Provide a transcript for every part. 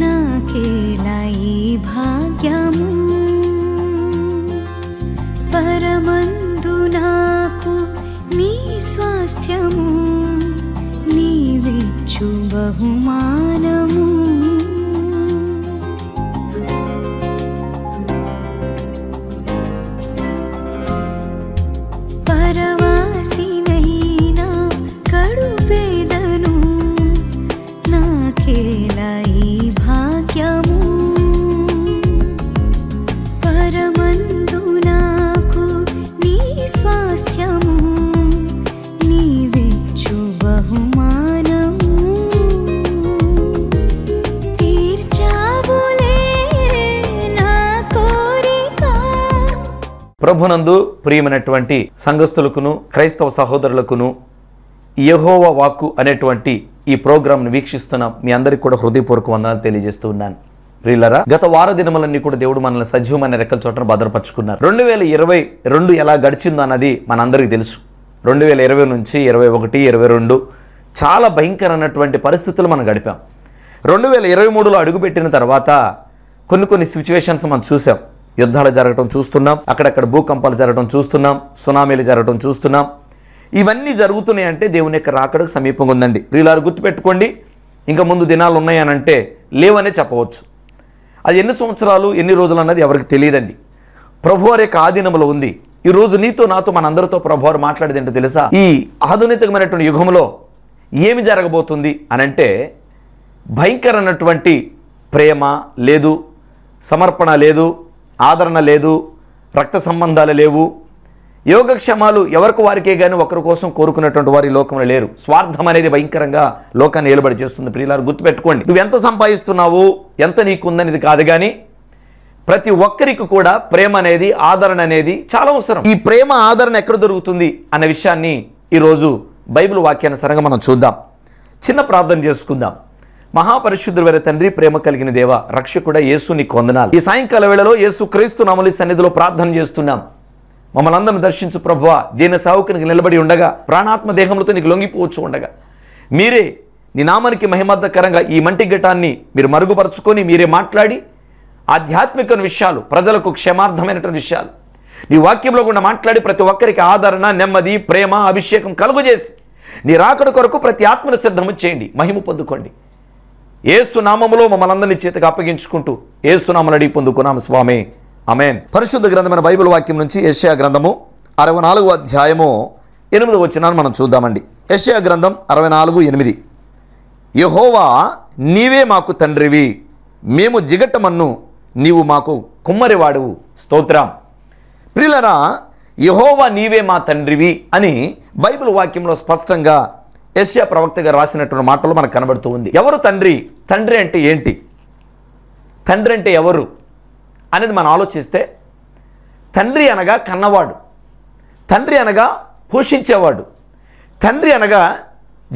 न केलै भाग्यमु परबन्धुनाकु मी स्वास्थ्यमु निवेच्छु बहु बहुमा ప్రభునందు ప్రియమైనటువంటి సంఘస్థులకును క్రైస్తవ సహోదరులకును యహోవ వాక్కు అనేటువంటి ఈ ప్రోగ్రాంను వీక్షిస్తున్న మీ అందరికీ కూడా హృదయపూర్వక వందనాలు తెలియజేస్తూ ఉన్నాను ప్రియులరా గత వార దినములన్నీ కూడా దేవుడు మనల్ని సజీవమైన రెక్కల చోటను భద్రపరుచుకున్నారు రెండు వేల ఇరవై రెండు ఎలా గడిచిందో అన్నది మనందరికీ తెలుసు రెండు వేల ఇరవై నుంచి ఇరవై ఒకటి ఇరవై రెండు చాలా భయంకరమైనటువంటి పరిస్థితులు మనం గడిపాం రెండు వేల ఇరవై మూడులో అడుగుపెట్టిన తర్వాత కొన్ని కొన్ని సిచ్యువేషన్స్ మనం చూసాం యుద్ధాలు జరగటం చూస్తున్నాం అక్కడక్కడ భూకంపాలు జరగడం చూస్తున్నాం సునామీలు జరగడం చూస్తున్నాం ఇవన్నీ జరుగుతున్నాయి అంటే దేవుని యొక్క రాకడకు సమీపంగా ఉందండి ప్రియులారు గుర్తుపెట్టుకోండి ఇంకా ముందు దినాలు ఉన్నాయనంటే లేవనే చెప్పవచ్చు అది ఎన్ని సంవత్సరాలు ఎన్ని రోజులు అన్నది ఎవరికి తెలియదండి ప్రభువారి యొక్క ఆధీనంలో ఉంది ఈ రోజు నీతో నాతో మనందరితో ప్రభువారు మాట్లాడేది ఏంటో తెలుసా ఈ ఆధునికమైనటువంటి యుగంలో ఏమి జరగబోతుంది అనంటే భయంకరమైనటువంటి ప్రేమ లేదు సమర్పణ లేదు ఆదరణ లేదు రక్త సంబంధాలు లేవు యోగక్షేమాలు ఎవరికి వారికే కానీ ఒకరి కోసం కోరుకునేటువంటి వారి లోకంలో లేరు స్వార్థం అనేది భయంకరంగా లోకాన్ని ఏలుబడి చేస్తుంది ప్రియులారు గుర్తుపెట్టుకోండి నువ్వు ఎంత సంపాదిస్తున్నావు ఎంత నీకుందనేది కాదు కానీ ప్రతి ఒక్కరికి కూడా ప్రేమ అనేది ఆదరణ అనేది చాలా అవసరం ఈ ప్రేమ ఆదరణ ఎక్కడ దొరుకుతుంది అన్న విషయాన్ని ఈరోజు బైబిల్ సరంగా మనం చూద్దాం చిన్న ప్రార్థన చేసుకుందాం వేరే తండ్రి ప్రేమ కలిగిన దేవ రక్షకుడ యేసు నీ కొందనాలు ఈ సాయంకాల వేళలో యేసు క్రీస్తు నమలి సన్నిధిలో ప్రార్థన చేస్తున్నాం మమ్మల్ని అందరిని దర్శించు ప్రభువ దీన నీకు నిలబడి ఉండగా ప్రాణాత్మ దేహంలో నీకు లొంగిపోవచ్చు ఉండగా మీరే నీ నామానికి మహిమద్దకరంగా ఈ మంటి ఘటాన్ని మీరు మరుగుపరుచుకొని మీరే మాట్లాడి ఆధ్యాత్మిక విషయాలు ప్రజలకు క్షమార్థమైనటువంటి విషయాలు నీ వాక్యంలో కూడా మాట్లాడి ప్రతి ఒక్కరికి ఆదరణ నెమ్మది ప్రేమ అభిషేకం చేసి నీ రాకడ కొరకు ప్రతి ఆత్మను సిద్ధము చేయండి మహిమ పొందుకోండి ఏసునామములో మమ్మల్ని అందరినీ చేతికి అప్పగించుకుంటూ ఏసునామను అడిగి పొందుకున్నాం స్వామి అమేన్ పరిశుద్ధ గ్రంథమైన బైబిల్ వాక్యం నుంచి ఏషియా గ్రంథము అరవై నాలుగు అధ్యాయము ఎనిమిది వచ్చినాన్ని మనం చూద్దామండి ఏషియా గ్రంథం అరవై నాలుగు ఎనిమిది యహోవా నీవే మాకు తండ్రివి మేము జిగటమన్ను నీవు మాకు కుమ్మరివాడువు స్తోత్రం ప్రిలరా యహోవా నీవే మా తండ్రివి అని బైబిల్ వాక్యంలో స్పష్టంగా ఏషియా ప్రవక్త గారు రాసినటువంటి మాటలు మనకు కనబడుతూ ఉంది ఎవరు తండ్రి తండ్రి అంటే ఏంటి తండ్రి అంటే ఎవరు అనేది మనం ఆలోచిస్తే తండ్రి అనగా కన్నవాడు తండ్రి అనగా పోషించేవాడు తండ్రి అనగా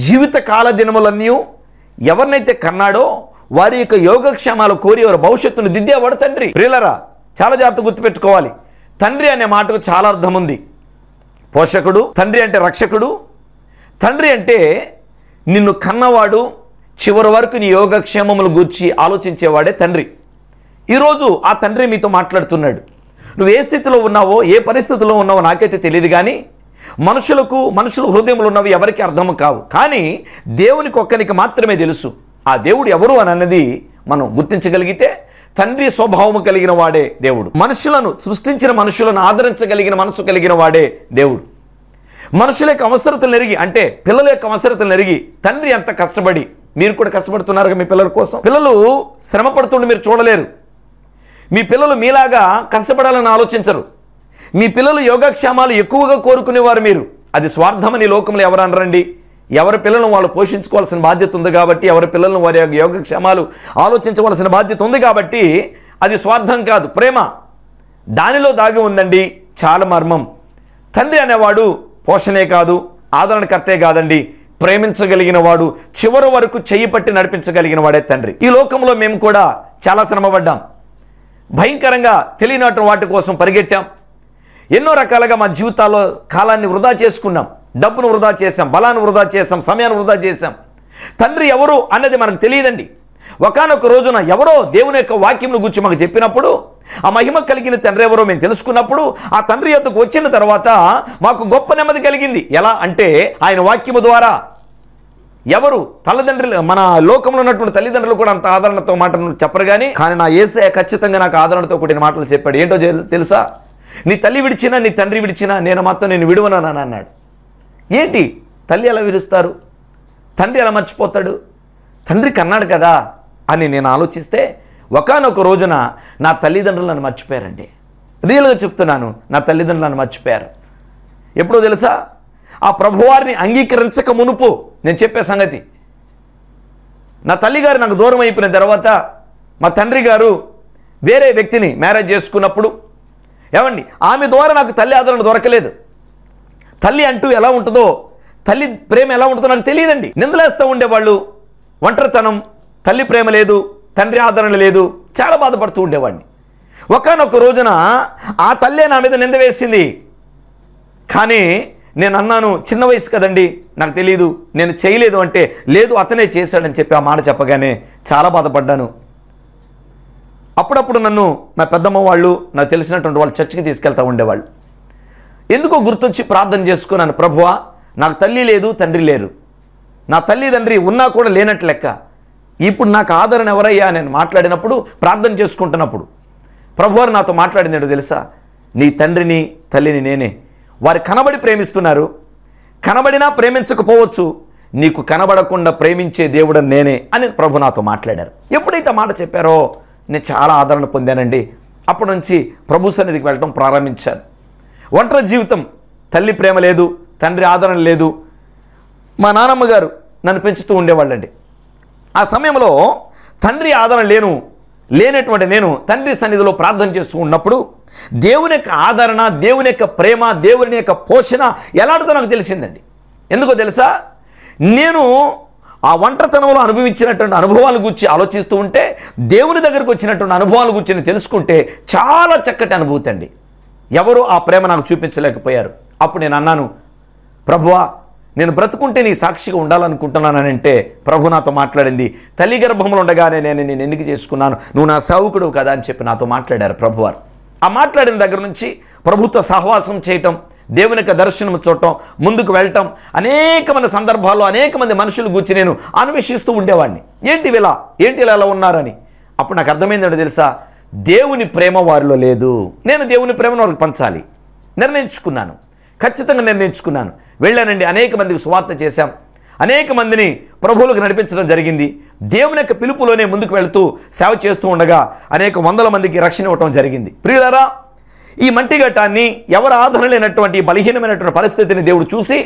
జీవితకాల దినములన్నీ ఎవరినైతే కన్నాడో వారి యొక్క యోగక్షేమాలు కోరి వారి భవిష్యత్తును దిద్దేవాడు తండ్రి ప్రియులరా చాలా జాగ్రత్త గుర్తుపెట్టుకోవాలి తండ్రి అనే మాటకు చాలా అర్థం ఉంది పోషకుడు తండ్రి అంటే రక్షకుడు తండ్రి అంటే నిన్ను కన్నవాడు చివరి వరకు నీ యోగక్షేమములు గూర్చి ఆలోచించేవాడే తండ్రి ఈరోజు ఆ తండ్రి మీతో మాట్లాడుతున్నాడు నువ్వు ఏ స్థితిలో ఉన్నావో ఏ పరిస్థితిలో ఉన్నావో నాకైతే తెలియదు కానీ మనుషులకు మనుషుల హృదయములు ఉన్నవి ఎవరికి అర్థం కావు కానీ దేవునికి ఒక్కరికి మాత్రమే తెలుసు ఆ దేవుడు ఎవరు అని అన్నది మనం గుర్తించగలిగితే తండ్రి స్వభావము కలిగిన వాడే దేవుడు మనుషులను సృష్టించిన మనుషులను ఆదరించగలిగిన మనసు కలిగిన వాడే దేవుడు మనుషుల యొక్క అవసరతలు ఎరిగి అంటే పిల్లల యొక్క అవసరతలు ఎరిగి తండ్రి ఎంత కష్టపడి మీరు కూడా కష్టపడుతున్నారు మీ పిల్లల కోసం పిల్లలు శ్రమ పడుతుండే మీరు చూడలేరు మీ పిల్లలు మీలాగా కష్టపడాలని ఆలోచించరు మీ పిల్లలు యోగక్షేమాలు ఎక్కువగా కోరుకునేవారు మీరు అది స్వార్థమని లోకంలో అనరండి ఎవరి పిల్లలను వాళ్ళు పోషించుకోవాల్సిన బాధ్యత ఉంది కాబట్టి ఎవరి పిల్లలను వారి యోగక్షేమాలు ఆలోచించవలసిన బాధ్యత ఉంది కాబట్టి అది స్వార్థం కాదు ప్రేమ దానిలో దాగి ఉందండి చాలా మర్మం తండ్రి అనేవాడు పోషణే కాదు ఆదరణకర్తే కాదండి ప్రేమించగలిగిన వాడు చివరి వరకు చెయ్యి పట్టి నడిపించగలిగిన వాడే తండ్రి ఈ లోకంలో మేము కూడా చాలా శ్రమపడ్డాం భయంకరంగా తెలియనటువంటి వాటి కోసం పరిగెట్టాం ఎన్నో రకాలుగా మా జీవితాల్లో కాలాన్ని వృధా చేసుకున్నాం డబ్బును వృధా చేశాం బలాన్ని వృధా చేశాం సమయాన్ని వృధా చేశాం తండ్రి ఎవరు అన్నది మనకు తెలియదండి ఒకనొక రోజున ఎవరో దేవుని యొక్క వాక్యంను గురించి మాకు చెప్పినప్పుడు ఆ మహిమ కలిగిన తండ్రి ఎవరో మేము తెలుసుకున్నప్పుడు ఆ తండ్రి యొద్దకు వచ్చిన తర్వాత మాకు గొప్ప నెమ్మది కలిగింది ఎలా అంటే ఆయన వాక్యము ద్వారా ఎవరు తల్లిదండ్రులు మన లోకంలో ఉన్నటువంటి తల్లిదండ్రులు కూడా అంత ఆదరణతో మాటలు చెప్పరు కానీ కానీ నా ఏసే ఖచ్చితంగా నాకు ఆదరణతో కూడిన మాటలు చెప్పాడు ఏంటో తెలుసా నీ తల్లి విడిచినా నీ తండ్రి విడిచినా నేను మాత్రం నేను విడువనని అన్నాడు ఏంటి తల్లి ఎలా విడుస్తారు తండ్రి ఎలా మర్చిపోతాడు తండ్రి కన్నాడు కదా అని నేను ఆలోచిస్తే ఒకనొక రోజున నా తల్లిదండ్రులు నన్ను మర్చిపోయారండి రియల్గా చెప్తున్నాను నా తల్లిదండ్రులు నన్ను మర్చిపోయారు ఎప్పుడో తెలుసా ఆ ప్రభువారిని అంగీకరించక మునుపు నేను చెప్పే సంగతి నా తల్లిగారు నాకు దూరం అయిపోయిన తర్వాత మా తండ్రి గారు వేరే వ్యక్తిని మ్యారేజ్ చేసుకున్నప్పుడు ఏమండి ఆమె ద్వారా నాకు తల్లి ఆదరణ దొరకలేదు తల్లి అంటూ ఎలా ఉంటుందో తల్లి ప్రేమ ఎలా ఉంటుందో నాకు తెలియదండి నిందలేస్తూ ఉండేవాళ్ళు ఒంటరితనం తల్లి ప్రేమ లేదు తండ్రి ఆదరణ లేదు చాలా బాధపడుతూ ఉండేవాడిని ఒకనొక రోజున ఆ తల్లే నా మీద నింద వేసింది కానీ నేను అన్నాను చిన్న వయసు కదండి నాకు తెలియదు నేను చేయలేదు అంటే లేదు అతనే చేశాడని చెప్పి ఆ మాట చెప్పగానే చాలా బాధపడ్డాను అప్పుడప్పుడు నన్ను నా పెద్దమ్మ వాళ్ళు నాకు తెలిసినటువంటి వాళ్ళు చర్చికి తీసుకెళ్తూ ఉండేవాళ్ళు ఎందుకో గుర్తొచ్చి ప్రార్థన చేసుకున్నాను ప్రభువా నాకు తల్లి లేదు తండ్రి లేరు నా తల్లి తండ్రి ఉన్నా కూడా లేనట్లెక్క ఇప్పుడు నాకు ఆదరణ ఎవరయ్యా నేను మాట్లాడినప్పుడు ప్రార్థన చేసుకుంటున్నప్పుడు ప్రభువారు నాతో మాట్లాడినాడు తెలుసా నీ తండ్రిని తల్లిని నేనే వారు కనబడి ప్రేమిస్తున్నారు కనబడినా ప్రేమించకపోవచ్చు నీకు కనబడకుండా ప్రేమించే దేవుడు నేనే అని ప్రభు నాతో మాట్లాడారు ఎప్పుడైతే మాట చెప్పారో నేను చాలా ఆదరణ పొందానండి అప్పటి నుంచి ప్రభు సన్నిధికి వెళ్ళడం ప్రారంభించాను ఒంటరి జీవితం తల్లి ప్రేమ లేదు తండ్రి ఆదరణ లేదు మా నానమ్మగారు నన్ను పెంచుతూ ఉండేవాళ్ళండి ఆ సమయంలో తండ్రి ఆదరణ లేను లేనటువంటి నేను తండ్రి సన్నిధిలో ప్రార్థన చేస్తూ ఉన్నప్పుడు దేవుని యొక్క ఆదరణ దేవుని యొక్క ప్రేమ దేవుని యొక్క పోషణ ఎలాంటిదో నాకు తెలిసిందండి ఎందుకో తెలుసా నేను ఆ ఒంటరితనంలో అనుభవించినటువంటి అనుభవాల గురించి ఆలోచిస్తూ ఉంటే దేవుని దగ్గరకు వచ్చినటువంటి అనుభవాల గురించి తెలుసుకుంటే చాలా చక్కటి అనుభూతి అండి ఎవరు ఆ ప్రేమ నాకు చూపించలేకపోయారు అప్పుడు నేను అన్నాను ప్రభువా నేను బ్రతుకుంటే నీ సాక్షిగా ఉండాలనుకుంటున్నానంటే ప్రభు నాతో మాట్లాడింది తల్లి గర్భములు ఉండగానే నేను నేను ఎన్నిక చేసుకున్నాను నువ్వు నా సావుకుడు కదా అని చెప్పి నాతో మాట్లాడారు ప్రభువారు ఆ మాట్లాడిన దగ్గర నుంచి ప్రభుత్వ సహవాసం చేయటం దేవుని యొక్క దర్శనం చూడటం ముందుకు వెళ్ళటం అనేకమైన సందర్భాల్లో అనేక మంది మనుషులు గుర్చి నేను అన్వేషిస్తూ ఉండేవాడిని ఏంటి ఇలా ఏంటి ఇలా ఉన్నారని అప్పుడు నాకు అర్థమైందండి తెలుసా దేవుని ప్రేమ వారిలో లేదు నేను దేవుని ప్రేమను వారికి పంచాలి నిర్ణయించుకున్నాను ఖచ్చితంగా నిర్ణయించుకున్నాను వెళ్ళానండి అనేక మందికి సువార్త చేశాం అనేక మందిని ప్రభువులకు నడిపించడం జరిగింది దేవుని యొక్క పిలుపులోనే ముందుకు వెళుతూ సేవ చేస్తూ ఉండగా అనేక వందల మందికి రక్షణ ఇవ్వటం జరిగింది ప్రియులరా ఈ మట్టిఘట్టాన్ని ఎవరు ఆదరణ లేనటువంటి బలహీనమైనటువంటి పరిస్థితిని దేవుడు చూసి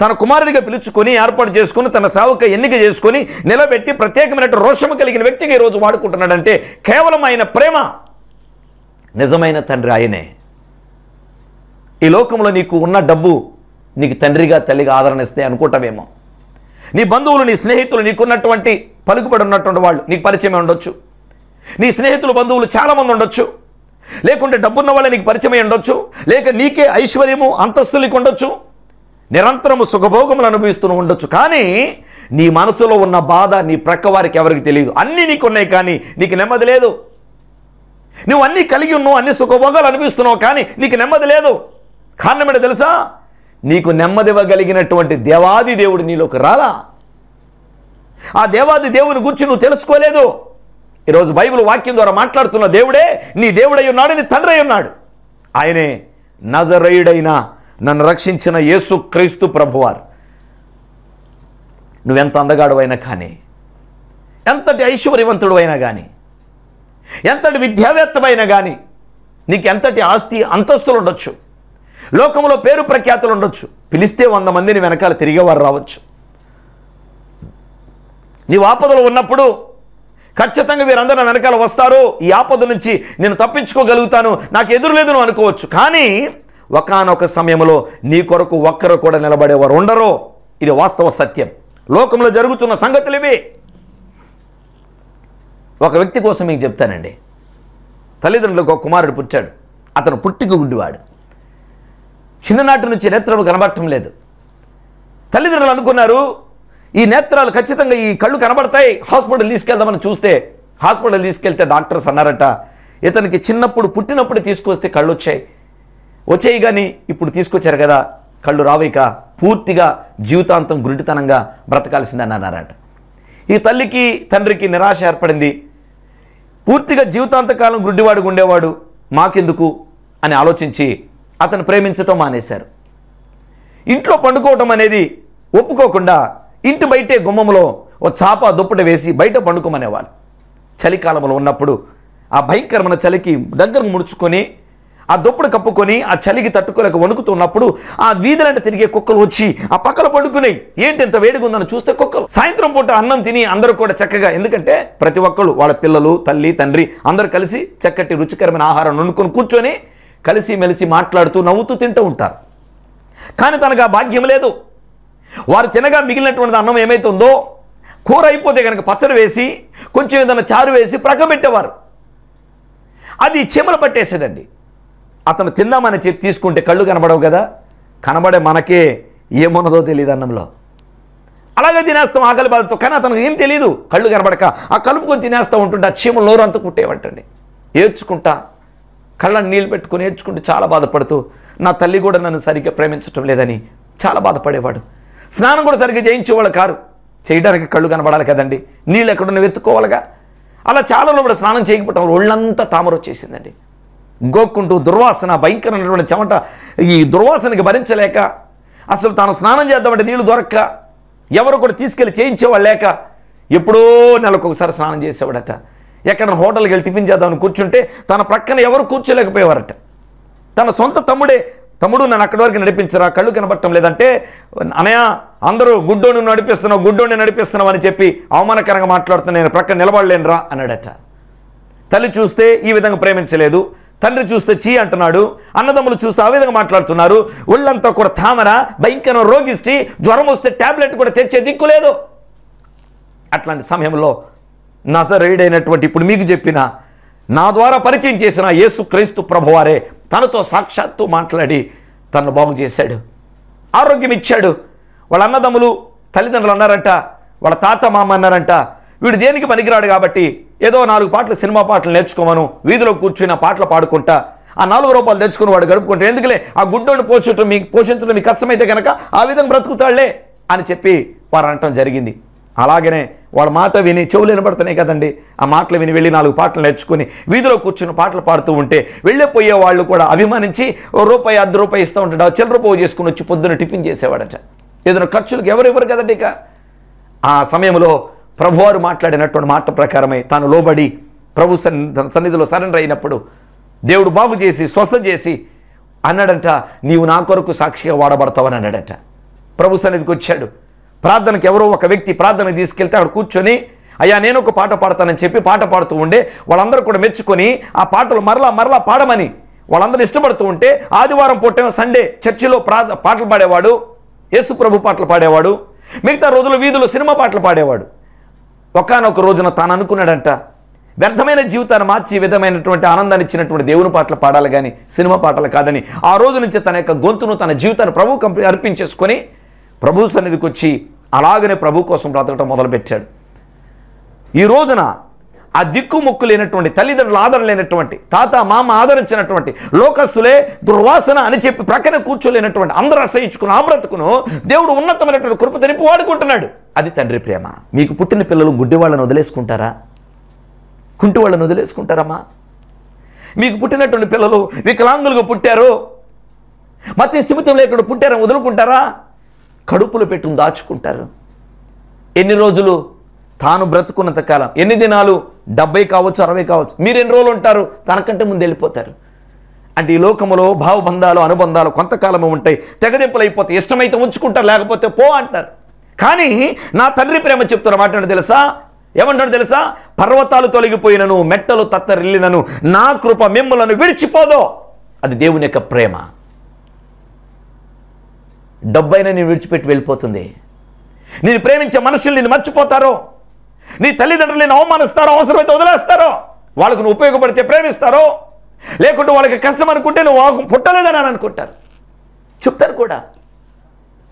తన కుమారుడిగా పిలుచుకొని ఏర్పాటు చేసుకుని తన సేవక ఎన్నిక చేసుకొని నిలబెట్టి ప్రత్యేకమైనటువంటి రోషము కలిగిన వ్యక్తిగా ఈరోజు వాడుకుంటున్నాడంటే కేవలం ఆయన ప్రేమ నిజమైన తండ్రి ఆయనే ఈ లోకంలో నీకు ఉన్న డబ్బు నీకు తండ్రిగా తల్లిగా ఆదరణ ఇస్తే అనుకోవటమేమో నీ బంధువులు నీ స్నేహితులు నీకున్నటువంటి పలుకుబడి ఉన్నటువంటి వాళ్ళు నీకు పరిచయం ఉండొచ్చు నీ స్నేహితులు బంధువులు చాలామంది ఉండొచ్చు లేకుంటే డబ్బున్న వాళ్ళే నీకు పరిచయం ఉండొచ్చు లేక నీకే ఐశ్వర్యము అంతస్తులు నీకు ఉండొచ్చు నిరంతరము సుఖభోగములు అనుభవిస్తూ ఉండొచ్చు కానీ నీ మనసులో ఉన్న బాధ నీ ప్రక్క వారికి ఎవరికి తెలియదు అన్నీ నీకున్నాయి కానీ నీకు నెమ్మది లేదు నువ్వు అన్నీ కలిగి ఉన్నావు అన్ని సుఖభోగాలు అనిపిస్తున్నావు కానీ నీకు నెమ్మది లేదు కారణం ఏంటో తెలుసా నీకు నెమ్మదివ్వగలిగినటువంటి దేవాది దేవుడు నీలోకి రాలా ఆ దేవాది దేవుని గురించి నువ్వు తెలుసుకోలేదు ఈరోజు బైబిల్ వాక్యం ద్వారా మాట్లాడుతున్న దేవుడే నీ దేవుడై ఉన్నాడు నీ తండ్రి ఉన్నాడు ఆయనే నజరయుడైన నన్ను రక్షించిన యేసు క్రీస్తు ప్రభువారు నువ్వెంత అందగాడువైనా కానీ ఎంతటి ఐశ్వర్యవంతుడు అయినా కానీ ఎంతటి విద్యావేత్తమైనా కానీ నీకు ఎంతటి ఆస్తి అంతస్తులు ఉండొచ్చు లోకంలో పేరు ప్రఖ్యాతులు ఉండొచ్చు పిలిస్తే వంద మందిని వెనకాల తిరిగేవారు రావచ్చు నీ ఆపదలు ఉన్నప్పుడు ఖచ్చితంగా వీరందరూ వెనకాల వస్తారు ఈ ఆపద నుంచి నేను తప్పించుకోగలుగుతాను నాకు ఎదురు లేదు అనుకోవచ్చు కానీ ఒకనొక సమయంలో నీ కొరకు ఒక్కరు కూడా నిలబడేవారు ఉండరు ఇది వాస్తవ సత్యం లోకంలో జరుగుతున్న సంగతులు ఇవి ఒక వ్యక్తి కోసం మీకు చెప్తానండి తల్లిదండ్రులకు ఒక కుమారుడు పుట్టాడు అతను పుట్టికి గుడ్డివాడు చిన్ననాటి నుంచి నేత్రాలు కనబడటం లేదు తల్లిదండ్రులు అనుకున్నారు ఈ నేత్రాలు ఖచ్చితంగా ఈ కళ్ళు కనబడతాయి హాస్పిటల్ తీసుకెళ్దామని చూస్తే హాస్పిటల్ తీసుకెళ్తే డాక్టర్స్ అన్నారట ఇతనికి చిన్నప్పుడు పుట్టినప్పుడు తీసుకొస్తే కళ్ళు వచ్చాయి వచ్చాయి కానీ ఇప్పుడు తీసుకొచ్చారు కదా కళ్ళు రావేక పూర్తిగా జీవితాంతం గురుటితనంగా బ్రతకాల్సిందని అన్నారట ఈ తల్లికి తండ్రికి నిరాశ ఏర్పడింది పూర్తిగా జీవితాంతకాలం గుడ్డివాడు ఉండేవాడు మాకెందుకు అని ఆలోచించి అతను ప్రేమించటం మానేశారు ఇంట్లో పండుకోవటం అనేది ఒప్పుకోకుండా ఇంటి బయటే గుమ్మంలో ఓ చాప దుప్పట వేసి బయట పండుకోమనేవాడు చలికాలంలో ఉన్నప్పుడు ఆ భయంకరమైన చలికి దగ్గర ముడుచుకొని ఆ దుప్పటి కప్పుకొని ఆ చలికి తట్టుకోలేక వణుకుతున్నప్పుడు ఆ వీధులంటే తిరిగే కుక్కలు వచ్చి ఆ పక్కన పడుకున్నాయి ఏంటి ఎంత వేడిగా ఉందని చూస్తే కుక్కలు సాయంత్రం పూట అన్నం తిని అందరూ కూడా చక్కగా ఎందుకంటే ప్రతి ఒక్కళ్ళు వాళ్ళ పిల్లలు తల్లి తండ్రి అందరూ కలిసి చక్కటి రుచికరమైన ఆహారం వండుకొని కూర్చొని కలిసిమెలిసి మాట్లాడుతూ నవ్వుతూ తింటూ ఉంటారు కానీ తనకు భాగ్యం లేదు వారు తినగా మిగిలినటువంటి అన్నం ఏమైతుందో కూర అయిపోతే కనుక పచ్చడి వేసి కొంచెం ఏదైనా చారు వేసి ప్రక్కబెట్టేవారు అది చెమలు పట్టేసేదండి అతను తిందామని చెప్పి తీసుకుంటే కళ్ళు కనబడవు కదా కనబడే మనకే ఏమున్నదో తెలియదు అన్నంలో అలాగే తినేస్తాం ఆకలి బాధతో కానీ అతనికి ఏం తెలియదు కళ్ళు కనబడక ఆ కలుపుకొని తినేస్తూ ఉంటుంటే ఆ చీమలు నోరు అంతుకుంటేవంటండి ఏడ్చుకుంటా కళ్ళని నీళ్ళు పెట్టుకుని ఏడ్చుకుంటూ చాలా బాధపడుతూ నా తల్లి కూడా నన్ను సరిగ్గా ప్రేమించడం లేదని చాలా బాధపడేవాడు స్నానం కూడా సరిగ్గా చేయించేవాళ్ళు కారు చేయడానికి కళ్ళు కనబడాలి కదండి నీళ్ళు ఎక్కడ వెతుక్కోవాలిగా అలా చాలా లోపల స్నానం చేయకపోవటం ఒళ్ళంతా తామర వచ్చేసిందండి గోక్కుంటూ దుర్వాసన భయంకరమైనటువంటి చెమట ఈ దుర్వాసనకి భరించలేక అసలు తాను స్నానం చేద్దామంటే నీళ్ళు దొరక్క ఎవరు కూడా తీసుకెళ్ళి చేయించేవాళ్ళు లేక ఎప్పుడో నెలకొకసారి స్నానం చేసేవాడట ఎక్కడ హోటల్కి వెళ్ళి టిఫిన్ చేద్దామని కూర్చుంటే తన ప్రక్కన ఎవరు కూర్చోలేకపోయేవారట తన సొంత తమ్ముడే తమ్ముడు నన్ను అక్కడి వరకు నడిపించరా కళ్ళు కనబట్టం లేదంటే అనయ అందరూ గుడ్డోని నడిపిస్తున్నావు గుడ్డోని నడిపిస్తున్నావు అని చెప్పి అవమానకరంగా మాట్లాడుతున్నా నేను ప్రక్కన నిలబడలేనురా అన్నాడట తల్లి చూస్తే ఈ విధంగా ప్రేమించలేదు తండ్రి చూస్తే చీ అంటున్నాడు అన్నదమ్ములు చూస్తే ఆ విధంగా మాట్లాడుతున్నారు ఒళ్ళంతా కూడా తామర భయంకరం రోగిస్తే జ్వరం వస్తే ట్యాబ్లెట్ కూడా తెచ్చే దిక్కు లేదు అట్లాంటి సమయంలో అయినటువంటి ఇప్పుడు మీకు చెప్పిన నా ద్వారా పరిచయం చేసిన యేసు క్రైస్తు ప్రభువారే తనతో సాక్షాత్తు మాట్లాడి తనను బాగు చేశాడు ఆరోగ్యం ఇచ్చాడు వాళ్ళ అన్నదమ్ములు తల్లిదండ్రులు అన్నారంట వాళ్ళ తాత మామ అన్నారంట వీడు దేనికి పనికిరాడు కాబట్టి ఏదో నాలుగు పాటలు సినిమా పాటలు నేర్చుకోమను వీధిలో కూర్చుని పాటలు పాడుకుంటా ఆ నాలుగు రూపాయలు తెచ్చుకుని వాడు గడుపుకుంటాడు ఎందుకులే ఆ గుడ్డోని పోషించడం మీకు పోషించడం మీకు కష్టమైతే కనుక ఆ విధంగా బ్రతుకుతాళ్లే అని చెప్పి వారు అనటం జరిగింది అలాగనే వాళ్ళ మాట విని చెవులు వినబడుతున్నాయి కదండి ఆ మాటలు విని వెళ్ళి నాలుగు పాటలు నేర్చుకుని వీధిలో కూర్చుని పాటలు పాడుతూ ఉంటే వెళ్ళిపోయే వాళ్ళు కూడా అభిమానించి రూపాయి అర్ధ రూపాయి ఇస్తూ ఉంటాడు చిల్లర పోగు చేసుకుని వచ్చి పొద్దున్న టిఫిన్ చేసేవాడట ఏదైనా ఖర్చులకు ఎవరెవరు కదండి ఇక ఆ సమయంలో ప్రభువారు మాట్లాడినటువంటి మాట ప్రకారమై తాను లోబడి ప్రభు సన్నిధిలో సరెండర్ అయినప్పుడు దేవుడు బాగు చేసి స్వస్థ చేసి అన్నాడంట నీవు నా కొరకు సాక్షిగా వాడబడతావని అన్నాడంట ప్రభు సన్నిధికి వచ్చాడు ప్రార్థనకి ఎవరో ఒక వ్యక్తి ప్రార్థన తీసుకెళ్తే అక్కడ కూర్చొని అయ్యా నేను ఒక పాట పాడతానని చెప్పి పాట పాడుతూ ఉండే వాళ్ళందరూ కూడా మెచ్చుకొని ఆ పాటలు మరలా మరలా పాడమని వాళ్ళందరూ ఇష్టపడుతూ ఉంటే ఆదివారం పుట్టిన సండే చర్చిలో పాటలు పాడేవాడు యేసు ప్రభు పాటలు పాడేవాడు మిగతా రోజులు వీధులు సినిమా పాటలు పాడేవాడు ఒకనొక రోజున తాను అనుకున్నాడంట వ్యర్థమైన జీవితాన్ని మార్చి విధమైనటువంటి ఆనందాన్ని ఇచ్చినటువంటి దేవుని పాటలు పాడాలి కానీ సినిమా పాటలు కాదని ఆ రోజు నుంచి తన యొక్క గొంతును తన జీవితాన్ని ప్రభు కంపెనీ అర్పించేసుకొని ప్రభు సన్నిధికి వచ్చి అలాగనే ప్రభు కోసం బ్రతకటం మొదలుపెట్టాడు ఈ రోజున ఆ దిక్కుముక్కు లేనటువంటి తల్లిదండ్రులు ఆదరణ లేనటువంటి తాత మామ ఆదరించినటువంటి లోకస్తులే దుర్వాసన అని చెప్పి ప్రక్కన కూర్చోలేనటువంటి అందరూ అసహించుకుని ఆ బ్రతుకును దేవుడు ఉన్నతమైనటువంటి కృప తెలిపి వాడుకుంటున్నాడు అది తండ్రి ప్రేమ మీకు పుట్టిన పిల్లలు గుడ్డి వాళ్ళని వదిలేసుకుంటారా కుంటి వాళ్ళని వదిలేసుకుంటారమ్మా మీకు పుట్టినటువంటి పిల్లలు వికలాంగులుగా పుట్టారు మత స్థిమితం లేకుండా పుట్టారని వదులుకుంటారా కడుపులు పెట్టుకుని దాచుకుంటారు ఎన్ని రోజులు తాను బ్రతుకున్నంత కాలం ఎన్ని దినాలు డెబ్బై కావచ్చు అరవై కావచ్చు మీరు ఎన్ని రోజులు ఉంటారు తనకంటే ముందు వెళ్ళిపోతారు అంటే ఈ లోకంలో భావబంధాలు అనుబంధాలు కొంతకాలము ఉంటాయి తెగదింపులు అయిపోతే ఇష్టమైతే ఉంచుకుంటారు లేకపోతే పో అంటారు కానీ నా తండ్రి ప్రేమ చెప్తున్న మాట తెలుసా ఏమంటాడు తెలుసా పర్వతాలు తొలగిపోయినను మెట్టలు తత్తరిల్లినను నా కృప మిమ్మలను విడిచిపోదో అది దేవుని యొక్క ప్రేమ డబ్బైనా నేను విడిచిపెట్టి వెళ్ళిపోతుంది నేను ప్రేమించే మనుషులు నేను మర్చిపోతారో నీ తల్లిదండ్రులు నేను అవమానిస్తారో అవసరమైతే వదిలేస్తారో వాళ్ళకు నువ్వు ఉపయోగపడితే ప్రేమిస్తారో లేకుంటే వాళ్ళకి కష్టం అనుకుంటే నువ్వు వాకు పుట్టలేదని అని అనుకుంటారు చెప్తారు కూడా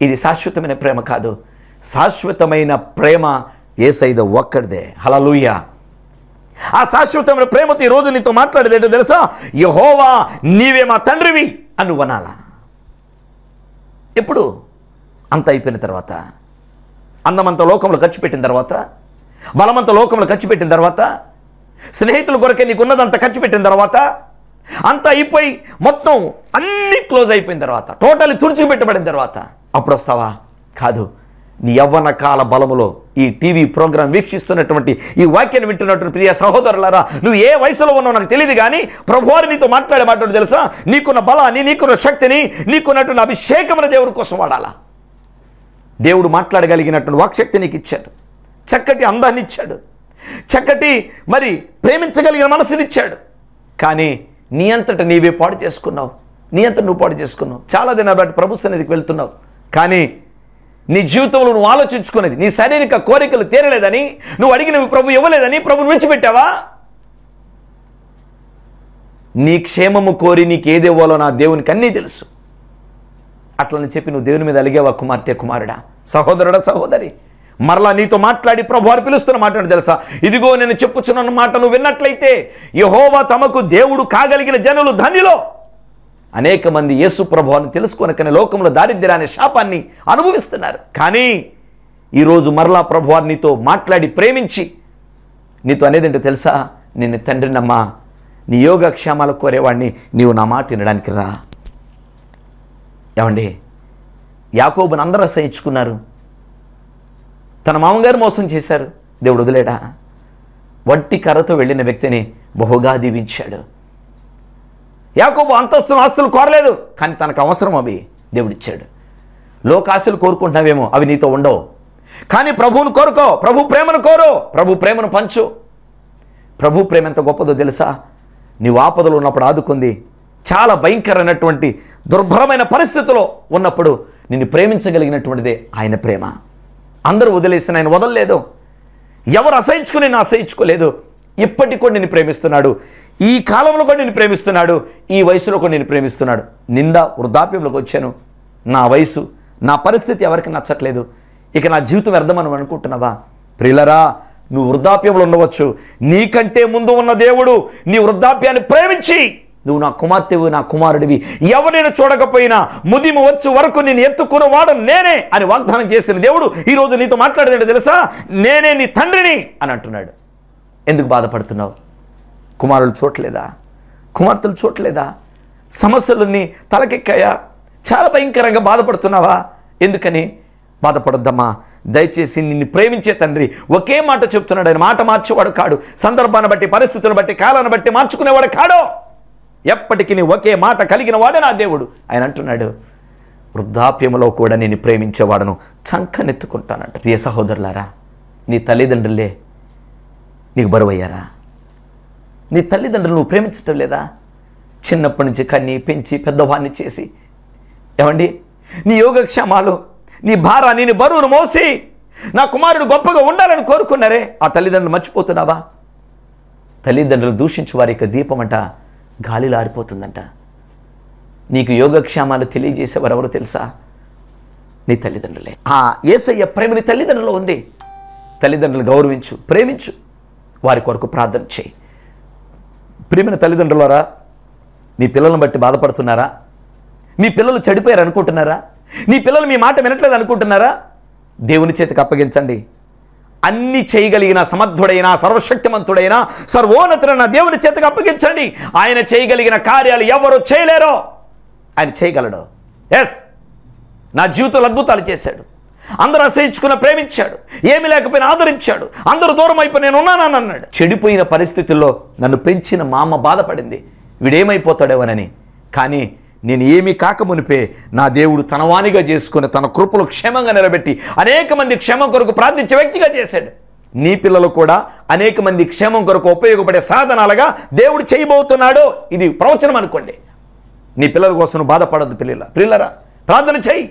ఇది శాశ్వతమైన ప్రేమ కాదు శాశ్వతమైన ప్రేమ ఏసైద ఒక్కడిదే హలలుయ్యా ఆ శాశ్వతమైన ప్రేమతో ఈరోజు నీతో మాట్లాడేది ఏంటో తెలుసా యహోవా నీవే మా తండ్రివి అని నువ్వు అనాలా ఎప్పుడు అంత అయిపోయిన తర్వాత అందమంత లోకంలో ఖర్చు పెట్టిన తర్వాత బలమంత లోకంలో ఖర్చు పెట్టిన తర్వాత స్నేహితుల కొరకే నీకున్నదంత ఖర్చు పెట్టిన తర్వాత అంత అయిపోయి మొత్తం అన్నీ క్లోజ్ అయిపోయిన తర్వాత టోటల్ తుడిచిపెట్టబడిన తర్వాత అప్పుడు వస్తావా కాదు నీ యవ్వన కాల బలములో ఈ టీవీ ప్రోగ్రాం వీక్షిస్తున్నటువంటి ఈ వాక్యం వింటున్నటువంటి ప్రియ సహోదరులారా నువ్వు ఏ వయసులో ఉన్నావు నాకు తెలియదు కానీ ప్రభువారి నీతో మాట్లాడే మాట్లాడు తెలుసా నీకున్న బలాన్ని నీకున్న శక్తిని నీకున్నటువంటి అభిషేకమైన దేవుడి కోసం వాడాలా దేవుడు మాట్లాడగలిగినటువంటి వాక్శక్తి నీకు ఇచ్చాడు చక్కటి అందాన్ని ఇచ్చాడు చక్కటి మరి ప్రేమించగలిగిన మనసునిచ్చాడు కానీ నీ అంతట నీవే పాడు చేసుకున్నావు నీ అంతట నువ్వు పాడు చేసుకున్నావు చాలా దినాలు బట్టి ప్రభుత్వం అనేది వెళ్తున్నావు కానీ నీ జీవితంలో నువ్వు ఆలోచించుకునేది నీ శారీరక కోరికలు తీరలేదని నువ్వు అడిగినవి ప్రభు ఇవ్వలేదని ప్రభు విడిచిపెట్టావా నీ క్షేమము కోరి నీకు ఏది ఇవ్వాలో నా దేవునికి అన్నీ తెలుసు అట్లని చెప్పి నువ్వు దేవుని మీద అలిగేవా కుమార్తె కుమారుడా సహోదరుడా సహోదరి మరలా నీతో మాట్లాడి ప్రభు వారు పిలుస్తున్న మాట తెలుసా ఇదిగో నేను చెప్పుచున్న మాట నువ్వు విన్నట్లయితే యహోవా తమకు దేవుడు కాగలిగిన జనులు ధనిలో అనేక మంది యేసు ప్రభావాన్ని తెలుసుకొనకనే లోకంలో దారిద్ర్యాన్ని శాపాన్ని అనుభవిస్తున్నారు కానీ ఈరోజు మరలా ప్రభువా నీతో మాట్లాడి ప్రేమించి నీతో అనేది ఏంటో తెలుసా నేను తండ్రినమ్మా నీ యోగక్షేమాలు కోరేవాడిని నీవు నా మాట వినడానికి రా ఏమండి యాకోబుని అందరూ అసహించుకున్నారు తన మామగారు మోసం చేశారు దేవుడు వదిలేడా వట్టి కర్రతో వెళ్ళిన వ్యక్తిని బహుగా దీవించాడు యాకోబు అంతస్తులు ఆస్తులు కోరలేదు కానీ తనకు అవసరం అవి దేవుడిచ్చాడు లోకాశలు కోరుకుంటున్నావేమో అవి నీతో ఉండవు కానీ ప్రభువును కోరుకో ప్రభు ప్రేమను కోరు ప్రభు ప్రేమను పంచు ప్రభు ప్రేమ ఎంత గొప్పదో తెలుసా నీవు ఆపదలు ఉన్నప్పుడు ఆదుకుంది చాలా భయంకరమైనటువంటి దుర్భరమైన పరిస్థితిలో ఉన్నప్పుడు నిన్ను ప్రేమించగలిగినటువంటిదే ఆయన ప్రేమ అందరూ వదిలేసిన ఆయన వదలలేదు ఎవరు అసహించుకుని నేను అసహించుకోలేదు ఇప్పటికీ కూడా నిన్ను ప్రేమిస్తున్నాడు ఈ కాలంలో కూడా నేను ప్రేమిస్తున్నాడు ఈ వయసులో కూడా నేను ప్రేమిస్తున్నాడు నిండా వృద్ధాప్యంలోకి వచ్చాను నా వయసు నా పరిస్థితి ఎవరికి నచ్చట్లేదు ఇక నా జీవితం వ్యర్థమని అనుకుంటున్నావా ప్రిలరా నువ్వు వృద్ధాప్యంలో ఉండవచ్చు నీకంటే ముందు ఉన్న దేవుడు నీ వృద్ధాప్యాన్ని ప్రేమించి నువ్వు నా కుమార్తెవి నా కుమారుడివి ఎవరైనా చూడకపోయినా ముదిము వచ్చు వరకు నేను ఎత్తుకున్న వాడు నేనే అని వాగ్దానం చేసిన దేవుడు ఈరోజు నీతో మాట్లాడేదండి తెలుసా నేనే నీ తండ్రిని అని అంటున్నాడు ఎందుకు బాధపడుతున్నావు కుమారులు చూడలేదా కుమార్తెలు చూడలేదా సమస్యలన్నీ తలకెక్కాయా చాలా భయంకరంగా బాధపడుతున్నావా ఎందుకని బాధపడొద్దమ్మా దయచేసి నిన్ను ప్రేమించే తండ్రి ఒకే మాట చెప్తున్నాడు ఆయన మాట మార్చేవాడు కాడు సందర్భాన్ని బట్టి పరిస్థితులను బట్టి కాలాన్ని బట్టి మార్చుకునేవాడు కాడో ఎప్పటికీ ఒకే మాట కలిగిన వాడే నా దేవుడు ఆయన అంటున్నాడు వృద్ధాప్యములో కూడా నేను ప్రేమించేవాడను చంకనెత్తుకుంటానంట ప్రియ సహోదరులారా నీ తల్లిదండ్రులే నీకు బరువయ్యారా నీ తల్లిదండ్రులు నువ్వు ప్రేమించటం లేదా చిన్నప్పటి నుంచి కన్ని పెంచి పెద్దవాడిని చేసి ఏమండి నీ యోగక్షేమాలు నీ భారాన్ని నీ బరువును మోసి నా కుమారుడు గొప్పగా ఉండాలని కోరుకున్నారే ఆ తల్లిదండ్రులు మర్చిపోతున్నావా తల్లిదండ్రులు దూషించి వారి యొక్క దీపం అంట గాలిలో ఆరిపోతుందంట నీకు యోగక్షేమాలు తెలియజేసేవారు ఎవరు తెలుసా నీ తల్లిదండ్రులే ఆ ఏసయ్య ప్రేమ నీ తల్లిదండ్రులు ఉంది తల్లిదండ్రులు గౌరవించు ప్రేమించు వారి కొరకు ప్రార్థన చేయి ప్రేమిన తల్లిదండ్రులారా మీ పిల్లలను బట్టి బాధపడుతున్నారా మీ పిల్లలు చెడిపోయారు అనుకుంటున్నారా నీ పిల్లలు మీ మాట వినట్లేదు అనుకుంటున్నారా దేవుని చేతికి అప్పగించండి అన్ని చేయగలిగిన సమర్థుడైనా సర్వశక్తిమంతుడైన సర్వోన్నతుడైన దేవుని చేతికి అప్పగించండి ఆయన చేయగలిగిన కార్యాలు ఎవరు చేయలేరో ఆయన చేయగలడు ఎస్ నా జీవితంలో అద్భుతాలు చేశాడు అందరూ అసహించుకున్న ప్రేమించాడు ఏమి లేకపోయినా ఆదరించాడు అందరూ దూరం అయిపోయి నేను ఉన్నానని అన్నాడు చెడిపోయిన పరిస్థితుల్లో నన్ను పెంచిన మా అమ్మ బాధపడింది వీడేమైపోతాడేమోనని కానీ నేను ఏమి కాకమునిపే నా దేవుడు తనవానిగా చేసుకుని తన కృపలు క్షేమంగా నిలబెట్టి అనేక మంది క్షేమం కొరకు ప్రార్థించే వ్యక్తిగా చేశాడు నీ పిల్లలు కూడా అనేక మంది క్షేమం కొరకు ఉపయోగపడే సాధనాలుగా దేవుడు చేయబోతున్నాడు ఇది ప్రవచనం అనుకోండి నీ పిల్లల కోసం బాధపడద్దు పిల్లల పిల్లరా ప్రార్థన చేయి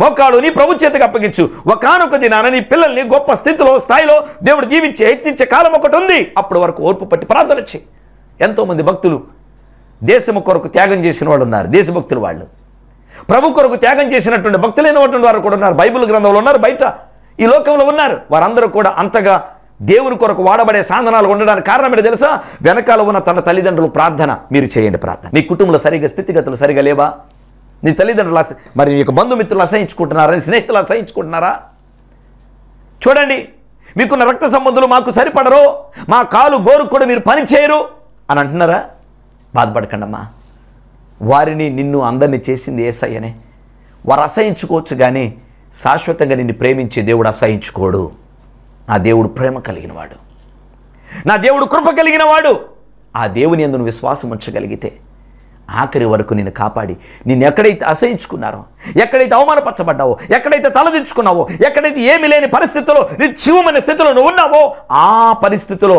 మోకాడు నీ ప్రభు చేతికి అప్పగించు ఒకనొక దినాన నీ పిల్లల్ని గొప్ప స్థితిలో స్థాయిలో దేవుడు దీవించి హెచ్చించే కాలం ఒకటి ఉంది అప్పటి వరకు ఓర్పు పట్టి ప్రార్థన వచ్చి ఎంతోమంది భక్తులు దేశము కొరకు త్యాగం చేసిన వాళ్ళు ఉన్నారు దేశభక్తులు వాళ్ళు ప్రభు కొరకు త్యాగం చేసినటువంటి భక్తులైనటువంటి వారు కూడా ఉన్నారు బైబిల్ గ్రంథంలో ఉన్నారు బయట ఈ లోకంలో ఉన్నారు వారందరూ కూడా అంతగా దేవుని కొరకు వాడబడే సాధనాలు ఉండడానికి కారణం ఏంటో తెలుసా వెనకాల ఉన్న తన తల్లిదండ్రులు ప్రార్థన మీరు చేయండి ప్రార్థన మీ కుటుంబంలో సరిగా స్థితిగతులు సరిగా లేవా నీ తల్లిదండ్రులు అస మరి నీ యొక్క బంధుమిత్రులు అసహించుకుంటున్నారా స్నేహితులు అసహించుకుంటున్నారా చూడండి మీకున్న రక్త సంబంధులు మాకు సరిపడరు మా కాలు గోరు కూడా మీరు పని చేయరు అని అంటున్నారా బాధపడకండమ్మా వారిని నిన్ను అందరినీ చేసింది ఏసయ్యనే వారు అసహించుకోవచ్చు కానీ శాశ్వతంగా నిన్ను ప్రేమించే దేవుడు అసహించుకోడు నా దేవుడు ప్రేమ కలిగినవాడు నా దేవుడు కృప కలిగినవాడు ఆ దేవుని అందును విశ్వాసం ఉంచగలిగితే ఆఖరి వరకు నేను కాపాడి నేను ఎక్కడైతే అసహించుకున్నారో ఎక్కడైతే అవమానపరచబడ్డావో ఎక్కడైతే తలదించుకున్నావో ఎక్కడైతే ఏమి లేని పరిస్థితుల్లో చివమైన స్థితిలో నువ్వు ఉన్నావో ఆ పరిస్థితిలో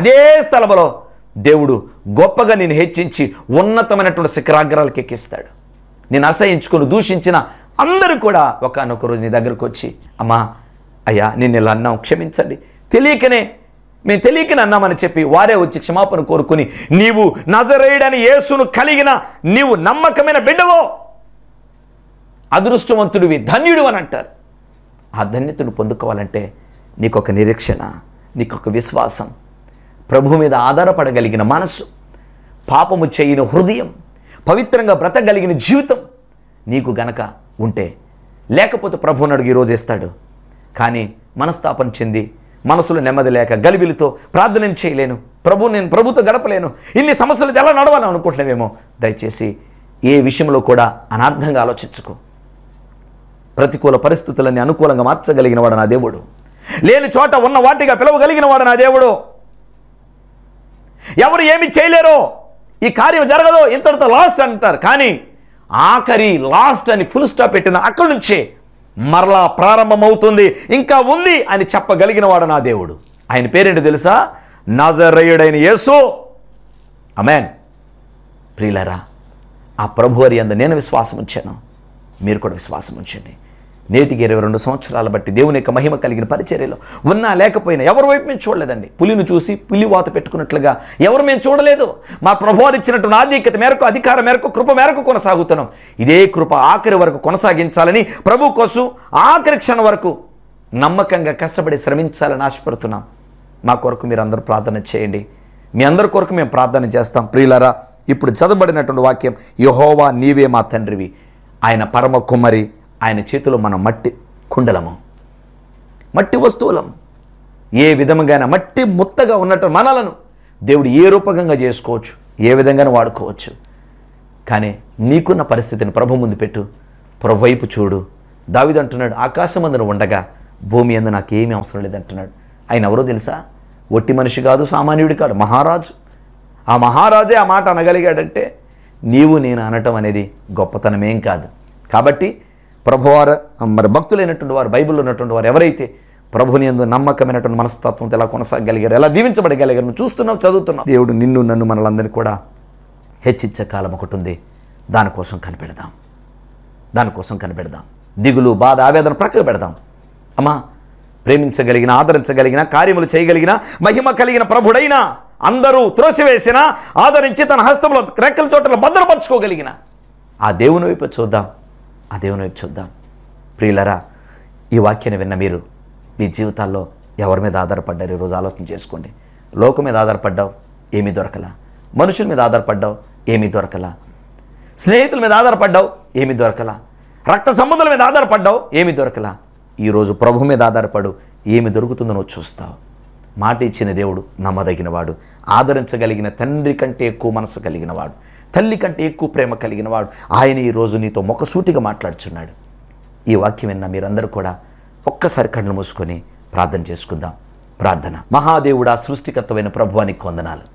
అదే స్థలంలో దేవుడు గొప్పగా నేను హెచ్చించి ఉన్నతమైనటువంటి శిఖరాగ్రాలకు ఎక్కిస్తాడు నేను అసహించుకుని దూషించిన అందరూ కూడా ఒకనొక రోజు నీ దగ్గరకు వచ్చి అమ్మా అయ్యా నేను ఇలా అన్నాం క్షమించండి తెలియకనే మేము తెలియక అన్నామని చెప్పి వారే వచ్చి క్షమాపణ కోరుకుని నీవు నజరేయుడని యేసును కలిగిన నీవు నమ్మకమైన బిడ్డవో అదృష్టవంతుడివి ధన్యుడు అని అంటారు ఆ ధన్యతను పొందుకోవాలంటే నీకొక నిరీక్షణ నీకొక విశ్వాసం ప్రభు మీద ఆధారపడగలిగిన మనసు పాపము చేయని హృదయం పవిత్రంగా బ్రతకగలిగిన జీవితం నీకు గనక ఉంటే లేకపోతే ప్రభువునడుగు ఈరోజు ఇస్తాడు కానీ మనస్తాపన చెంది మనసులు నెమ్మది లేక గలిబిలితో ప్రార్థన చేయలేను ప్రభు నేను ప్రభుత్వం గడపలేను ఇన్ని సమస్యలు ఎలా నడవాలని అనుకుంటున్నావేమో దయచేసి ఏ విషయంలో కూడా అనార్థంగా ఆలోచించుకో ప్రతికూల పరిస్థితులన్నీ అనుకూలంగా మార్చగలిగిన వాడు నా దేవుడు లేని చోట ఉన్న వాటిగా పిలవగలిగిన వాడు నా దేవుడు ఎవరు ఏమి చేయలేరు ఈ కార్యం జరగదో ఇంతటితో లాస్ట్ అంటారు కానీ ఆఖరి లాస్ట్ అని ఫుల్ స్టాప్ పెట్టిన అక్కడి నుంచే మరలా ప్రారంభమవుతుంది ఇంకా ఉంది అని చెప్పగలిగిన వాడు నా దేవుడు ఆయన పేరేంటి తెలుసా నాజరయుడైన యేసు అమెన్ ప్రియులరా ఆ ప్రభువారి అందు నేను విశ్వాసం ఉంచాను మీరు కూడా విశ్వాసం ఉంచండి నేటికి ఇరవై రెండు సంవత్సరాల బట్టి దేవుని యొక్క మహిమ కలిగిన పరిచర్యలో ఉన్నా లేకపోయినా ఎవరి వైపు మేము చూడలేదండి పులిని చూసి పులి వాత పెట్టుకున్నట్లుగా ఎవరు మేము చూడలేదు మా ప్రభువారు ఇచ్చినటువంటి ఆధిక్యత మేరకు అధికారం మేరకు కృప మేరకు కొనసాగుతున్నాం ఇదే కృప ఆఖరి వరకు కొనసాగించాలని ప్రభు కోసం ఆఖరి క్షణం వరకు నమ్మకంగా కష్టపడి శ్రమించాలని ఆశపడుతున్నాం మా కొరకు మీరు అందరూ ప్రార్థన చేయండి మీ అందరి కొరకు మేము ప్రార్థన చేస్తాం ప్రియులరా ఇప్పుడు చదవబడినటువంటి వాక్యం యహోవా నీవే మా తండ్రివి ఆయన పరమ కుమరి ఆయన చేతిలో మన మట్టి కుండలము మట్టి వస్తువులం ఏ విధముగా మట్టి ముత్తగా ఉన్నట్టు మనలను దేవుడు ఏ రూపకంగా చేసుకోవచ్చు ఏ విధంగానూ వాడుకోవచ్చు కానీ నీకున్న పరిస్థితిని ప్రభు ముందు పెట్టు ప్రభు వైపు చూడు దావిది అంటున్నాడు ఆకాశం అందును ఉండగా భూమి అందు నాకు అవసరం లేదంటున్నాడు ఆయన ఎవరో తెలుసా ఒట్టి మనిషి కాదు సామాన్యుడు కాడు మహారాజు ఆ మహారాజే ఆ మాట అనగలిగాడంటే నీవు నేను అనటం అనేది గొప్పతనమేం కాదు కాబట్టి ప్రభువారు మరి భక్తులైనటువంటి వారు బైబిల్లో ఉన్నటువంటి వారు ఎవరైతే ప్రభుని ఎందు నమ్మకమైనటువంటి మనస్తత్వంతో ఎలా కొనసాగలిగారు ఎలా దీవించబడగలిగారు చూస్తున్నాం చదువుతున్నాం దేవుడు నిన్ను నన్ను మనలందరినీ కూడా హెచ్చించే కాలం ఒకటి ఉంది దానికోసం కనిపెడదాం దానికోసం కనిపెడదాం దిగులు బాధ ఆవేదన ప్రక్కకు పెడదాం అమ్మా ప్రేమించగలిగిన ఆదరించగలిగిన కార్యములు చేయగలిగిన మహిమ కలిగిన ప్రభుడైన అందరూ త్రోసివేసిన ఆదరించి తన హస్తంలో రెక్కల చోట్ల భద్రపరచుకోగలిగిన ఆ దేవుని వైపు చూద్దాం ఆ దేవుని వైపు చూద్దాం ప్రియులరా ఈ వాక్యాన్ని విన్న మీరు మీ జీవితాల్లో ఎవరి మీద ఆధారపడ్డారు ఈరోజు ఆలోచన చేసుకోండి లోకం మీద ఆధారపడ్డావు ఏమీ దొరకలా మనుషుల మీద ఆధారపడ్డావు ఏమీ దొరకలా స్నేహితుల మీద ఆధారపడ్డావు ఏమీ దొరకలా రక్త సంబంధాల మీద ఆధారపడ్డావు ఏమీ దొరకలా ఈరోజు ప్రభు మీద ఆధారపడు ఏమి దొరుకుతుందో నువ్వు చూస్తావు మాట ఇచ్చిన దేవుడు నమ్మదగినవాడు ఆదరించగలిగిన తండ్రి కంటే ఎక్కువ మనసు కలిగినవాడు తల్లి కంటే ఎక్కువ ప్రేమ కలిగిన వాడు ఆయన ఈరోజు నీతో మొక్కసూటిగా మాట్లాడుచున్నాడు ఈ వాక్యం విన్న మీరందరూ కూడా ఒక్కసారి కళ్ళు మూసుకొని ప్రార్థన చేసుకుందాం ప్రార్థన మహాదేవుడా సృష్టికర్తమైన ప్రభువానికి కొందనాలు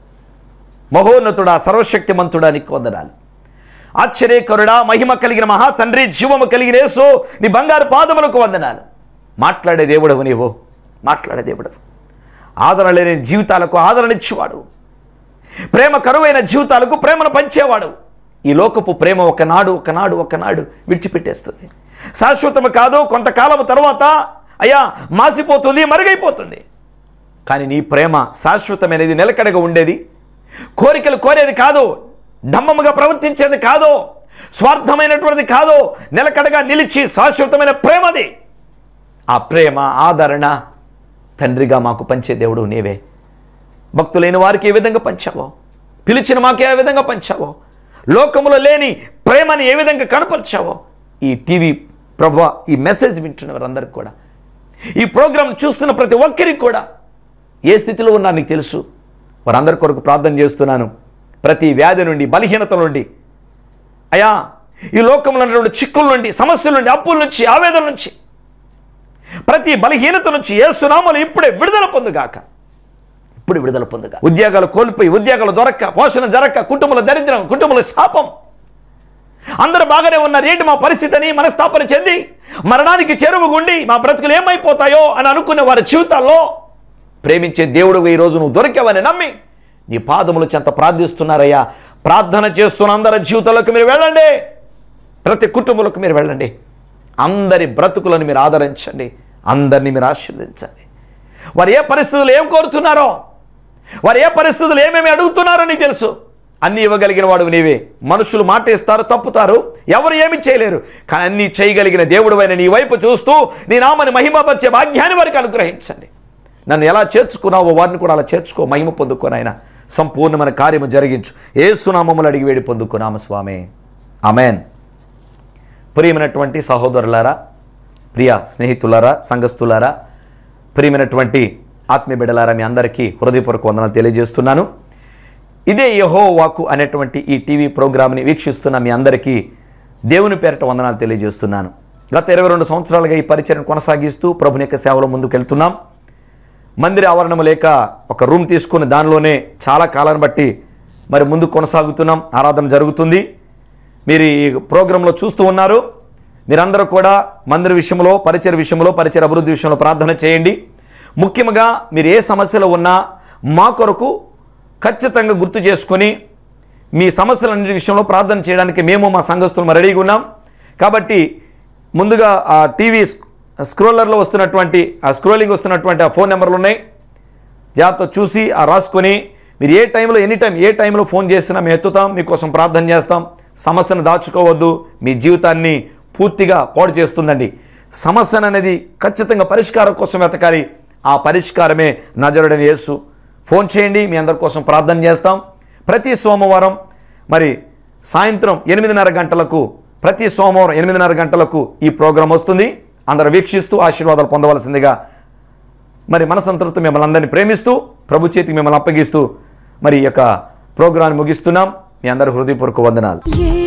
మహోన్నతుడా సర్వశక్తిమంతుడానికి కొందనాలు వందనాలు ఆశ్చర్యకరుడా మహిమ కలిగిన మహా తండ్రి జీవము కలిగిన సో నీ బంగారు పాదములకు వందనాలు మాట్లాడే దేవుడవు నీవు మాట్లాడే దేవుడవు ఆదరణ లేని జీవితాలకు ఆదరణ ఇచ్చేవాడు ప్రేమ కరువైన జీవితాలకు ప్రేమను పంచేవాడు ఈ లోకపు ప్రేమ ఒకనాడు ఒకనాడు ఒకనాడు విడిచిపెట్టేస్తుంది శాశ్వతం కాదు కొంతకాలం తర్వాత అయ్యా మాసిపోతుంది మరుగైపోతుంది కానీ నీ ప్రేమ శాశ్వతమైనది నిలకడగా ఉండేది కోరికలు కోరేది కాదు డమ్మముగా ప్రవర్తించేది కాదు స్వార్థమైనటువంటిది కాదు నిలకడగా నిలిచి శాశ్వతమైన ప్రేమది ఆ ప్రేమ ఆదరణ తండ్రిగా మాకు పంచే దేవుడు నీవే భక్తులైన వారికి ఏ విధంగా పంచావో పిలిచిన మాకు ఏ విధంగా పంచావో లోకములో లేని ప్రేమని ఏ విధంగా కనపరిచావో ఈ టీవీ ప్రభు ఈ మెసేజ్ వింటున్న వారందరికి కూడా ఈ ప్రోగ్రాం చూస్తున్న ప్రతి ఒక్కరికి కూడా ఏ స్థితిలో ఉన్నా నీకు తెలుసు వారందరి కొరకు ప్రార్థన చేస్తున్నాను ప్రతి వ్యాధి నుండి బలహీనత నుండి అయా ఈ లోకంలో ఉన్నటువంటి చిక్కుల నుండి సమస్యల నుండి అప్పుల నుంచి ఆవేదన నుంచి ప్రతి బలహీనత నుంచి ఏ సునామాలు ఇప్పుడే విడుదల పొందుగాక ఇప్పుడు విడుదల పొందగా ఉద్యోగాలు కోల్పోయి ఉద్యోగాలు దొరక్క పోషణ జరక్క కుటుంబాల దరిద్రం కుటుంబాల శాపం అందరూ బాగానే ఉన్నారు ఏంటి మా పరిస్థితిని మనస్థాపన చెంది మరణానికి చెరువుగుండి మా బ్రతుకులు ఏమైపోతాయో అని అనుకునే వారి జీవితాల్లో ప్రేమించే దేవుడు ఈ రోజు నువ్వు దొరికావని నమ్మి నీ పాదములు చెంత ప్రార్థిస్తున్నారయ్యా ప్రార్థన చేస్తున్న అందరి జీవితాలకు మీరు వెళ్ళండి ప్రతి కుటుంబంలోకి మీరు వెళ్ళండి అందరి బ్రతుకులను మీరు ఆదరించండి అందరినీ మీరు ఆశీర్వదించండి వారు ఏ పరిస్థితులు ఏం కోరుతున్నారో వారు ఏ పరిస్థితులు ఏమేమి అడుగుతున్నారో నీకు తెలుసు అన్నీ ఇవ్వగలిగిన వాడు నీవే మనుషులు మాటేస్తారు తప్పుతారు ఎవరు ఏమి చేయలేరు కానీ అన్నీ చేయగలిగిన దేవుడు నీ వైపు చూస్తూ నీ నామని మహిమపరిచే భాగ్యాన్ని వారికి అనుగ్రహించండి నన్ను ఎలా చేర్చుకున్నావో వారిని కూడా అలా చేర్చుకో మహిమ పొందుకొని ఆయన సంపూర్ణమైన కార్యము జరిగించు ఏ సునామములు అడిగి వేడి పొందుకున్నాము స్వామి అమెన్ ప్రియమైనటువంటి సహోదరులారా ప్రియ స్నేహితులారా సంఘస్థులారా ప్రియమైనటువంటి ఆత్మీయ బిడలారా మీ అందరికీ హృదయపూర్వక వందనాలు తెలియజేస్తున్నాను ఇదే యహో వాకు అనేటువంటి ఈ టీవీ ప్రోగ్రామ్ని వీక్షిస్తున్న మీ అందరికీ దేవుని పేరిట వందనాలు తెలియజేస్తున్నాను గత ఇరవై రెండు సంవత్సరాలుగా ఈ పరిచయను కొనసాగిస్తూ ప్రభుని యొక్క సేవలో ముందుకెళ్తున్నాం మందిర ఆవరణం లేక ఒక రూమ్ తీసుకుని దానిలోనే చాలా కాలాన్ని బట్టి మరి ముందు కొనసాగుతున్నాం ఆరాధన జరుగుతుంది మీరు ఈ ప్రోగ్రాంలో చూస్తూ ఉన్నారు మీరందరూ కూడా మందిర విషయంలో పరిచయ విషయంలో పరిచయ అభివృద్ధి విషయంలో ప్రార్థన చేయండి ముఖ్యంగా మీరు ఏ సమస్యలో ఉన్నా మా కొరకు ఖచ్చితంగా గుర్తు చేసుకొని మీ సమస్యలన్నింటి విషయంలో ప్రార్థన చేయడానికి మేము మా సంఘస్థులు రెడీగా ఉన్నాం కాబట్టి ముందుగా ఆ టీవీ స్క్రోలర్లో వస్తున్నటువంటి ఆ స్క్రోలింగ్ వస్తున్నటువంటి ఆ ఫోన్ నెంబర్లు ఉన్నాయి జాగ్రత్త చూసి ఆ రాసుకొని మీరు ఏ టైంలో ఎనీ టైం ఏ టైంలో ఫోన్ చేసినా మేము ఎత్తుతాం మీకోసం ప్రార్థన చేస్తాం సమస్యను దాచుకోవద్దు మీ జీవితాన్ని పూర్తిగా పాడు చేస్తుందండి సమస్యను అనేది ఖచ్చితంగా పరిష్కారం కోసం వెతకాలి ఆ పరిష్కారమే నజరుడని యేసు ఫోన్ చేయండి మీ అందరి కోసం ప్రార్థన చేస్తాం ప్రతి సోమవారం మరి సాయంత్రం ఎనిమిదిన్నర గంటలకు ప్రతి సోమవారం ఎనిమిదిన్నర గంటలకు ఈ ప్రోగ్రాం వస్తుంది అందరు వీక్షిస్తూ ఆశీర్వాదాలు పొందవలసిందిగా మరి మనసంతృప్తి మిమ్మల్ని అందరినీ ప్రేమిస్తూ ప్రభు చేతికి మిమ్మల్ని అప్పగిస్తూ మరి యొక్క ప్రోగ్రాన్ని ముగిస్తున్నాం మీ అందరి హృదయపూర్వక వందనాలు